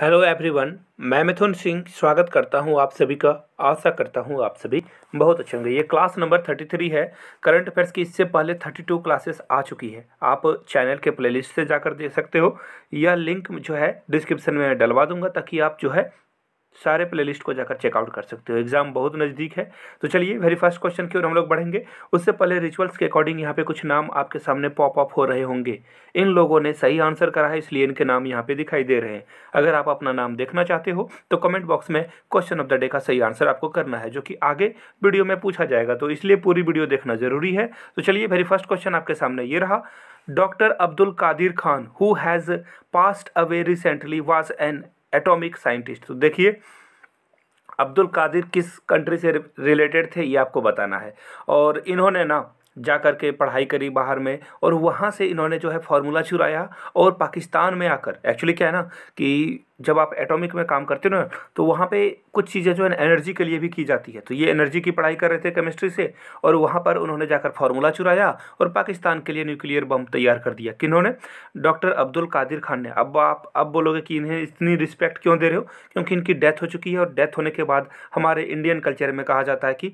hello everyone मैं मिथुन सिंह स्वागत करता हूं आप सभी का आशा करता हूं आप सभी बहुत अच्छे होंगे ये क्लास नंबर थर्टी थ्री है करंट अफेयर्स की इससे पहले थर्टी टू क्लासेस आ चुकी है आप चैनल के प्लेलिस्ट से जाकर देख सकते हो या लिंक जो है डिस्क्रिप्शन में डलवा दूंगा ताकि आप जो है सारे प्लेलिस्ट को जाकर चेकआउट कर सकते हो एग्जाम बहुत नज़दीक है तो चलिए वेरी फर्स्ट क्वेश्चन की ओर हम लोग बढ़ेंगे उससे पहले रिचुअल्स के अकॉर्डिंग यहाँ पे कुछ नाम आपके सामने पॉप अप हो रहे होंगे इन लोगों ने सही आंसर करा है इसलिए इनके नाम यहाँ पे दिखाई दे रहे हैं अगर आप अपना नाम देखना चाहते हो तो कमेंट बॉक्स में क्वेश्चन ऑफ द डे का सही आंसर आपको करना है जो कि आगे वीडियो में पूछा जाएगा तो इसलिए पूरी वीडियो देखना ज़रूरी है तो चलिए वेरी फर्स्ट क्वेश्चन आपके सामने ये रहा doctor Abdul Qadeer Khan who has passed away recently was an atomic scientist तो देखिए अब्दुल कादिर किस कंट्री से रिलेटेड थे ये आपको बताना है और इन्होंने ना जा करके पढ़ाई करी बाहर में और वहाँ से इन्होंने जो है फार्मूला चुराया और पाकिस्तान में आकर एक्चुअली क्या है ना कि जब आप एटॉमिक में काम करते हो ना तो वहाँ पे कुछ चीज़ें जो है एनर्जी के लिए भी की जाती है तो ये एनर्जी की पढ़ाई कर रहे थे केमिस्ट्री से और वहाँ पर उन्होंने जाकर फार्मूला चुराया और पाकिस्तान के लिए न्यूक्लियर बम तैयार कर दिया किन्होंने डॉक्टर अब्दुल कादिर खान ने अब आप अब बोलोगे कि इन्हें इतनी रिस्पेक्ट क्यों दे रहे हो क्योंकि इनकी डेथ हो चुकी है और डेथ होने के बाद हमारे इंडियन कल्चर में कहा जाता है कि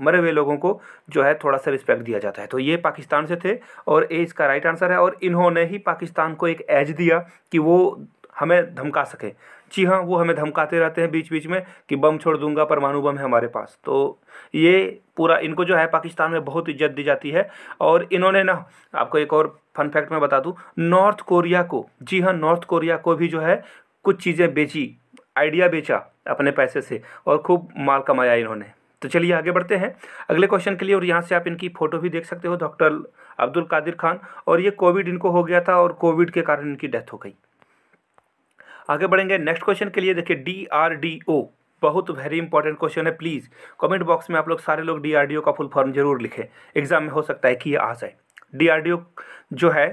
मरे हुए लोगों को जो है थोड़ा सा रिस्पेक्ट दिया जाता है तो ये पाकिस्तान से थे और ए इसका राइट आंसर है और इन्होंने ही पाकिस्तान को एक एज दिया कि वो हमें धमका सके जी हाँ वो हमें धमकाते रहते हैं बीच बीच में कि बम छोड़ दूंगा परमाणु बम है हमारे पास तो ये पूरा इनको जो है पाकिस्तान में बहुत इज्जत दी जाती है और इन्होंने ना आपको एक और फन फैक्ट मैं बता दूँ नॉर्थ कोरिया को जी हाँ नॉर्थ कोरिया को भी जो है कुछ चीज़ें बेची आइडिया बेचा अपने पैसे से और खूब माल कमाया इन्होंने तो चलिए आगे बढ़ते हैं अगले क्वेश्चन के लिए और यहाँ से आप इनकी फ़ोटो भी देख सकते हो डॉक्टर अब्दुल कादिर खान और ये कोविड इनको हो गया था और कोविड के कारण इनकी डेथ हो गई आगे बढ़ेंगे नेक्स्ट क्वेश्चन के लिए देखिए डी आर डी ओ बहुत वेरी इंपॉर्टेंट क्वेश्चन है प्लीज़ कमेंट बॉक्स में आप लोग सारे लोग ओ का फुल फॉर्म जरूर लिखें एग्जाम में हो सकता है कि ये आ जाए ओ जो है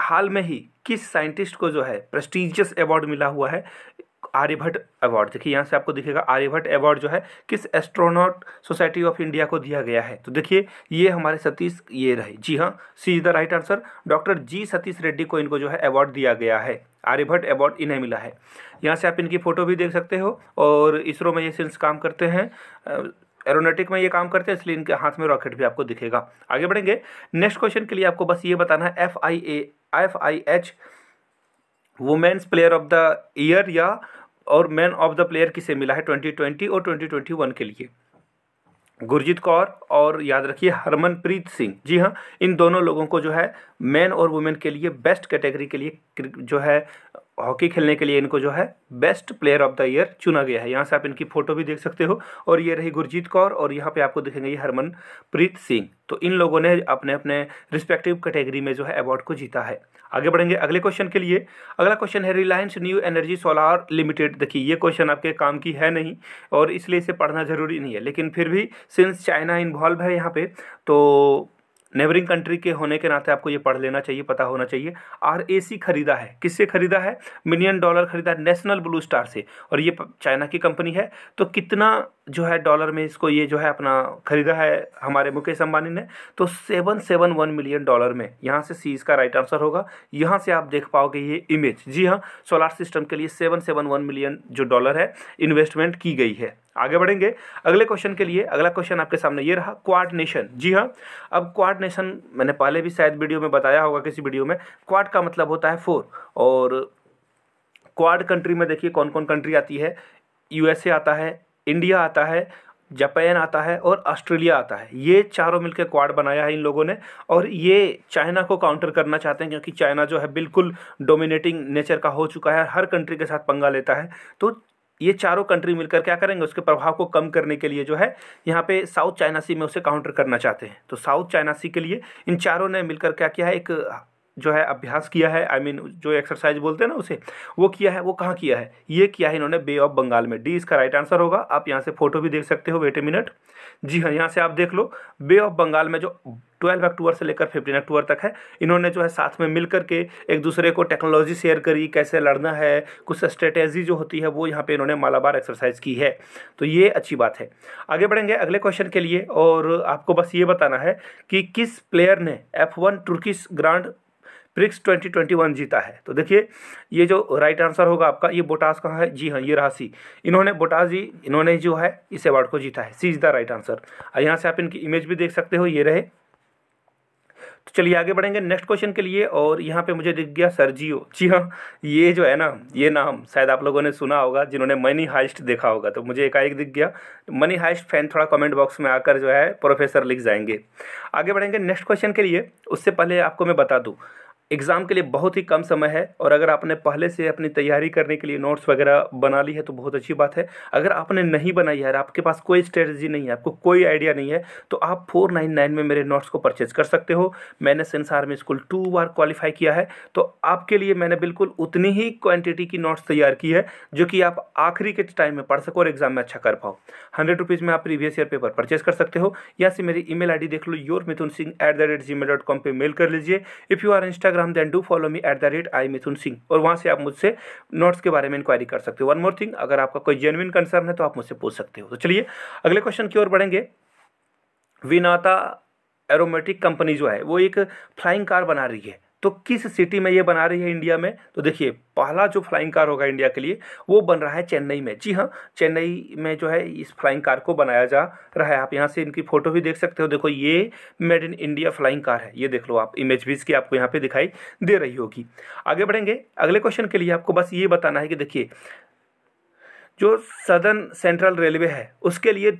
हाल में ही किस साइंटिस्ट को जो है प्रेस्टिजियस अवार्ड मिला हुआ है आर्यभट्ट अवार्ड देखिए यहाँ से आपको दिखेगा आर्यभट्ट अवार्ड जो है किस एस्ट्रोनॉट सोसाइटी ऑफ इंडिया को दिया गया है तो देखिए ये हमारे सतीश ये रहे जी हाँ C is the right answer doctor G Satish Reddy को इनको जो है अवार्ड दिया गया है आर्यभट्ट अवार्ड इन्हें मिला है यहाँ से आप इनकी फ़ोटो भी देख सकते हो और इसरो में ये सिंस काम करते हैं एरोनोटिक में ये काम करते हैं इसलिए इनके हाथ में रॉकेट भी आपको दिखेगा आगे बढ़ेंगे नेक्स्ट क्वेश्चन के लिए आपको बस ये बताना है F I A F I H women's player of the year या और मैन ऑफ द प्लेयर किसे मिला है 2020 और 2021 के लिए गुरजीत कौर और याद रखिए हरमनप्रीत सिंह जी हाँ इन दोनों लोगों को जो है मैन और वुमेन के लिए बेस्ट कैटेगरी के लिए जो है हॉकी खेलने के लिए इनको जो है best player of the year चुना गया है यहाँ से आप इनकी फ़ोटो भी देख सकते हो और ये रही गुरजीत कौर और यहाँ पे आपको दिखेंगे ये हरमनप्रीत सिंह तो इन लोगों ने अपने अपने रिस्पेक्टिव कैटेगरी में जो है अवार्ड को जीता है आगे बढ़ेंगे अगले क्वेश्चन के लिए अगला क्वेश्चन है Reliance new energy solar limited देखिए ये क्वेश्चन आपके काम की है नहीं और इसलिए इसे पढ़ना ज़रूरी नहीं है लेकिन फिर भी सिंस चाइना इन्वॉल्व है यहाँ पर तो नेबरिंग कंट्री के होने के नाते आपको ये पढ़ लेना चाहिए पता होना चाहिए आर ए सी खरीदा है किससे खरीदा है मिलियन डॉलर खरीदा है नेशनल ब्लू स्टार से और ये चाइना की कंपनी है तो कितना जो है डॉलर में इसको ये जो है अपना खरीदा है हमारे मुकेश अंबानी ने तो seven seven one million dollar में यहाँ से सी इसका राइट आंसर होगा यहाँ से आप देख पाओगे ये इमेज जी हाँ सोलार सिस्टम के लिए सेवन सेवन वन मिलियन जो डॉलर है इन्वेस्टमेंट की गई है आगे बढ़ेंगे अगले क्वेश्चन के लिए अगला क्वेश्चन आपके सामने ये रहा क्वाडनेशन जी हाँ अब क्वाडनेशन मैंने पहले भी शायद वीडियो में बताया होगा किसी वीडियो में क्वाड का मतलब होता है फोर और क्वाड कंट्री में देखिए कौन कौन कंट्री आती है यूएसए आता है इंडिया आता है जापान आता है और ऑस्ट्रेलिया आता है ये चारों मिलकर क्वाड बनाया है इन लोगों ने और ये चाइना को काउंटर करना चाहते हैं क्योंकि चाइना जो है बिल्कुल डोमिनेटिंग नेचर का हो चुका है हर कंट्री के साथ पंगा लेता है तो ये चारों कंट्री मिलकर क्या करेंगे उसके प्रभाव को कम करने के लिए जो है यहाँ पे साउथ चाइना सी में उसे काउंटर करना चाहते हैं तो साउथ चाइना सी के लिए इन चारों ने मिलकर क्या किया है एक जो है अभ्यास किया है आई I मीन mean, जो एक्सरसाइज बोलते हैं ना उसे वो किया है वो कहाँ किया है ये किया है इन्होंने बे ऑफ बंगाल में डी इसका राइट आंसर होगा आप यहाँ से फोटो भी देख सकते हो वेट ए मिनट जी हाँ यहाँ से आप देख लो बे ऑफ बंगाल में जो ट्वेल्व अक्टूबर से लेकर फिफ्टीन अक्टूबर तक है इन्होंने जो है साथ में मिल करके एक दूसरे को टेक्नोलॉजी शेयर करी कैसे लड़ना है कुछ स्ट्रेटेजी जो होती है वो यहाँ पे इन्होंने मालाबार एक्सरसाइज की है तो ये अच्छी बात है आगे बढ़ेंगे अगले क्वेश्चन के लिए और आपको बस ये बताना है कि किस प्लेयर ने एफ वन ग्रांड ब्रिक्स 2021 जीता है तो देखिए ये जो राइट आंसर होगा आपका ये बोटास कहाँ है जी हाँ ये राशि इन्होंने बोटास जी इन्होंने जो है इस अवार्ड को जीता है C is the right answer और यहाँ से आप इनकी इमेज भी देख सकते हो ये रहे तो चलिए आगे बढ़ेंगे नेक्स्ट क्वेश्चन के लिए और यहाँ पे मुझे दिख गया सरजियो जी हाँ ये जो है ना ये नाम शायद आप लोगों ने सुना होगा जिन्होंने मनी हाइस्ट देखा होगा तो मुझे एकाएक दिख गया मनी हाइस्ट फैन थोड़ा कमेंट बॉक्स में आकर जो है प्रोफेसर लिख जाएंगे आगे बढ़ेंगे नेक्स्ट क्वेश्चन के लिए उससे पहले आपको मैं बता दूँ एग्ज़ाम के लिए बहुत ही कम समय है और अगर आपने पहले से अपनी तैयारी करने के लिए नोट्स वगैरह बना ली है तो बहुत अच्छी बात है अगर आपने नहीं बनाई है आपके पास कोई स्ट्रेटजी नहीं है आपको कोई आइडिया नहीं है तो आप फोर नाइन नाइन में मेरे नोट्स को परचेज कर सकते हो मैंने सेंसार में स्कूल टू बार क्वालिफाई किया है तो आपके लिए मैंने बिल्कुल उतनी ही क्वान्टिटी की नोट्स तैयार की है जो कि आप आखिरी के टाइम में पढ़ सको और एग्ज़ाम में अच्छा कर पाओ हंड्रेड रुपीज़ में आप प्रीवियस ईयर पेपर परचेज कर सकते हो या से मेरी ई मेल देख लो your Mithun Singh at the rate Gmail dot com पर मेल कर लीजिए if you are Instagram Instagram then do follow me at the rate I Mithun Singh और वहाँ से आप मुझसे नोट्स के बारे में इंक्वायरी कर सकते हो वन मोर थिंग अगर आपका कोई जेनुइन कंसर्न है तो आप मुझसे पूछ सकते हो तो चलिए अगले क्वेश्चन की ओर बढ़ेंगे विनाता एरोमेटिक कंपनी जो है वो एक फ्लाइंग कार बना रही है तो किस सिटी में ये बना रही है इंडिया में तो देखिए पहला जो फ्लाइंग कार होगा इंडिया के लिए वो बन रहा है चेन्नई में जी हाँ चेन्नई में जो है इस फ्लाइंग कार को बनाया जा रहा है आप यहाँ से इनकी फ़ोटो भी देख सकते हो देखो ये made in India flying car है ये देख लो आप इमेज भी इसकी आपको यहाँ पर दिखाई दे रही होगी आगे बढ़ेंगे अगले क्वेश्चन के लिए आपको बस ये बताना है कि देखिए जो सदर्न सेंट्रल रेलवे है उसके लिए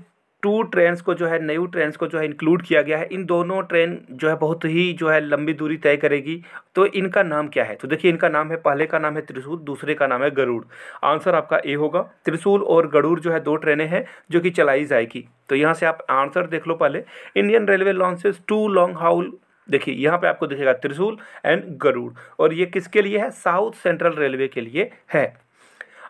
टू ट्रेन्स को जो है नयू ट्रेन्स को जो है इंक्लूड किया गया है इन दोनों ट्रेन जो है बहुत ही जो है लंबी दूरी तय करेगी तो इनका नाम क्या है तो देखिए इनका नाम है पहले का नाम है त्रिशूल दूसरे का नाम है गरुड़ आंसर आपका ए होगा त्रिशूल और गरुड़ जो है दो ट्रेनें हैं जो कि चलाई जाएगी तो यहाँ से आप आंसर देख लो पहले Indian railway launches two long haul देखिए यहाँ पे आपको दिखेगा त्रिशूल एंड गरुड़ और ये किसके लिए है साउथ सेंट्रल रेलवे के लिए है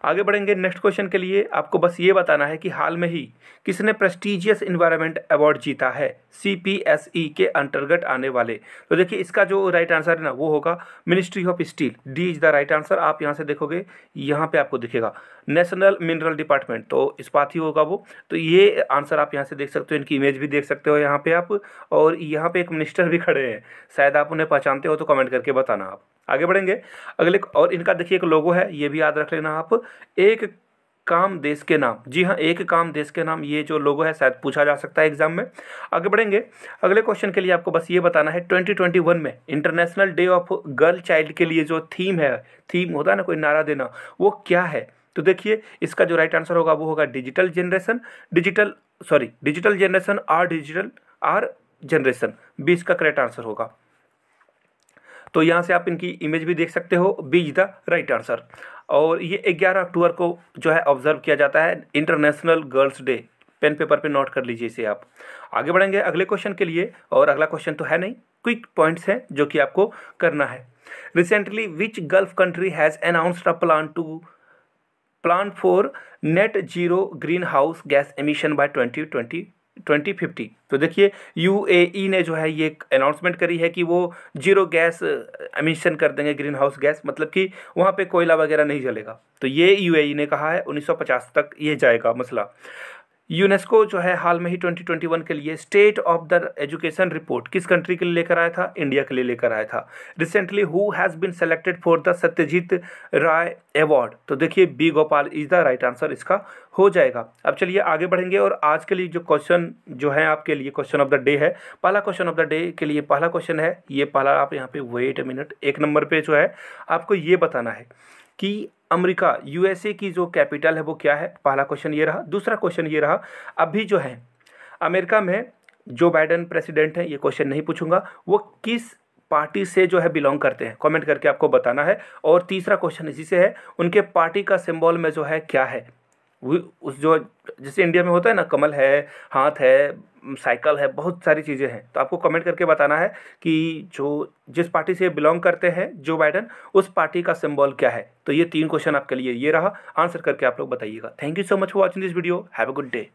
आगे बढ़ेंगे नेक्स्ट क्वेश्चन के लिए आपको बस ये बताना है कि हाल में ही किसने प्रेस्टिजियस इन्वायरमेंट अवार्ड जीता है सी पी एस ई के अंतर्गत आने वाले तो देखिए इसका जो राइट आंसर है ना वो होगा ministry of steel D is the right answer आप यहाँ से देखोगे यहाँ पे आपको दिखेगा नेशनल मिनरल डिपार्टमेंट तो इस बात ही होगा वो तो ये आंसर आप यहाँ से देख सकते हो इनकी इमेज भी देख सकते हो यहाँ पे आप और यहाँ पे एक मिनिस्टर भी खड़े हैं शायद आप उन्हें पहचानते हो तो कमेंट करके बताना आप आगे बढ़ेंगे अगले और इनका देखिए एक लोगो है ये भी याद रख लेना आप एक काम देश के नाम जी हाँ एक काम देश के नाम ये जो लोगो है शायद पूछा जा सकता है एग्जाम में आगे बढ़ेंगे अगले क्वेश्चन के लिए आपको बस ये बताना है 2021 में international day of girl child के लिए जो थीम है थीम होता है ना कोई नारा देना वो क्या है तो देखिए इसका जो राइट आंसर होगा वो होगा digital generation digital sorry digital generation our digital our generation B इसका करेक्ट आंसर होगा तो यहाँ से आप इनकी इमेज भी देख सकते हो B is the right answer और ये ग्यारह अक्टूबर को जो है ऑब्जर्व किया जाता है international girls day pen paper पे नोट कर लीजिए इसे आप आगे बढ़ेंगे अगले क्वेश्चन के लिए और अगला क्वेश्चन तो है नहीं क्विक पॉइंट्स हैं जो कि आपको करना है recently which gulf country has announced a plan to plan for net zero greenhouse gas emission by twenty twenty 2050 तो देखिए यूएई e ने जो है ये अनाउंसमेंट करी है कि वो जीरो गैस एमिशन कर देंगे ग्रीन हाउस गैस मतलब कि वहाँ पे कोयला वगैरह नहीं जलेगा तो ये यूएई e ने कहा है 1950 तक ये जाएगा मसला यूनेस्को जो है हाल में ही 2021 के लिए state of the education report किस कंट्री के लिए लेकर आया था इंडिया के लिए लेकर आया था recently who has been selected for the Satyajit Ray award तो देखिए B Gopal is the right answer इसका हो जाएगा अब चलिए आगे बढ़ेंगे और आज के लिए जो क्वेश्चन जो है आपके लिए क्वेश्चन ऑफ द डे है पहला क्वेश्चन ऑफ द डे के लिए पहला क्वेश्चन है ये पहला आप यहाँ पे वेट ए मिनट एक नंबर पे जो है आपको ये बताना है कि अमेरिका यूएसए की जो कैपिटल है वो क्या है पहला क्वेश्चन ये रहा दूसरा क्वेश्चन ये रहा अभी जो है अमेरिका में जो बाइडन प्रेसिडेंट हैं ये क्वेश्चन नहीं पूछूंगा वो किस पार्टी से जो है बिलोंग करते हैं कमेंट करके आपको बताना है और तीसरा क्वेश्चन इसी से है उनके पार्टी का सिंबल में जो है क्या है उस जो जैसे इंडिया में होता है ना कमल है हाथ है साइकिल है बहुत सारी चीज़ें हैं तो आपको कमेंट करके बताना है कि जो जिस पार्टी से बिलोंग करते हैं जो बाइडन उस पार्टी का सिंबल क्या है तो ये तीन क्वेश्चन आपके लिए ये रहा आंसर करके आप लोग बताइएगा thank you so much for watching this video have a good day